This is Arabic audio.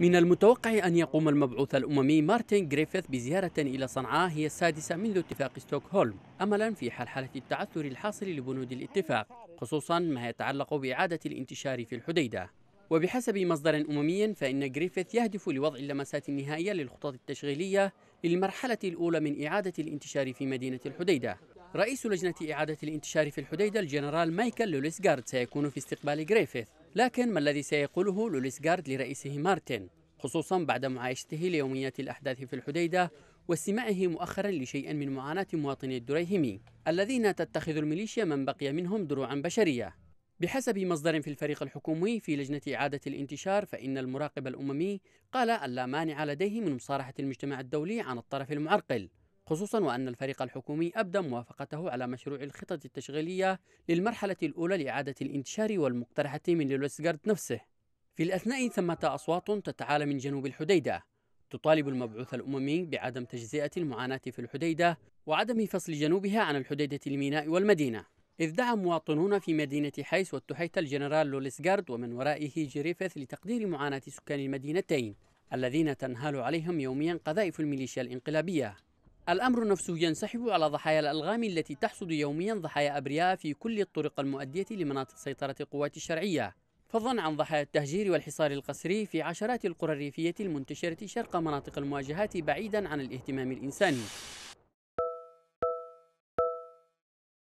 من المتوقع أن يقوم المبعوث الأممي مارتن جريفيث بزيارة إلى صنعاء هي السادسة منذ اتفاق ستوكهولم أملا في حلحلة التعثر الحاصل لبنود الاتفاق خصوصا ما يتعلق بإعادة الانتشار في الحديدة وبحسب مصدر أممي فإن جريفيث يهدف لوضع اللمسات النهائية للخطط التشغيلية للمرحلة الأولى من إعادة الانتشار في مدينة الحديدة رئيس لجنة إعادة الانتشار في الحديدة الجنرال مايكل لوليسغارد سيكون في استقبال جريفيث لكن ما الذي سيقوله لوليسغارد لرئيسه مارتن خصوصا بعد معايشته ليوميات الأحداث في الحديدة واستماعه مؤخرا لشيء من معاناة مواطني الدريهمي الذين تتخذ الميليشيا من بقي منهم دروعا بشرية بحسب مصدر في الفريق الحكومي في لجنة إعادة الانتشار فإن المراقب الأممي قال أن لا مانع لديه من مصارحة المجتمع الدولي عن الطرف المعرقل خصوصا وأن الفريق الحكومي أبدى موافقته على مشروع الخطط التشغيلية للمرحلة الأولى لإعادة الانتشار والمقترحة من لويسغارد نفسه في الأثناء ثمة أصوات تتعالى من جنوب الحديدة تطالب المبعوث الأممي بعدم تجزئة المعاناة في الحديدة وعدم فصل جنوبها عن الحديدة الميناء والمدينة إذ دعا مواطنون في مدينة حيس والتحيت الجنرال لوليسغارد ومن ورائه جريفيث لتقدير معاناة سكان المدينتين الذين تنهال عليهم يوميا قذائف الميليشيا الانقلابية الأمر نفسه ينسحب على ضحايا الألغام التي تحصد يوميا ضحايا أبرياء في كل الطرق المؤدية لمناطق سيطرة القوات الشرعية فضلا عن ضحايا التهجير والحصار القسري في عشرات القرى الريفية المنتشرة شرق مناطق المواجهات بعيدا عن الاهتمام الإنساني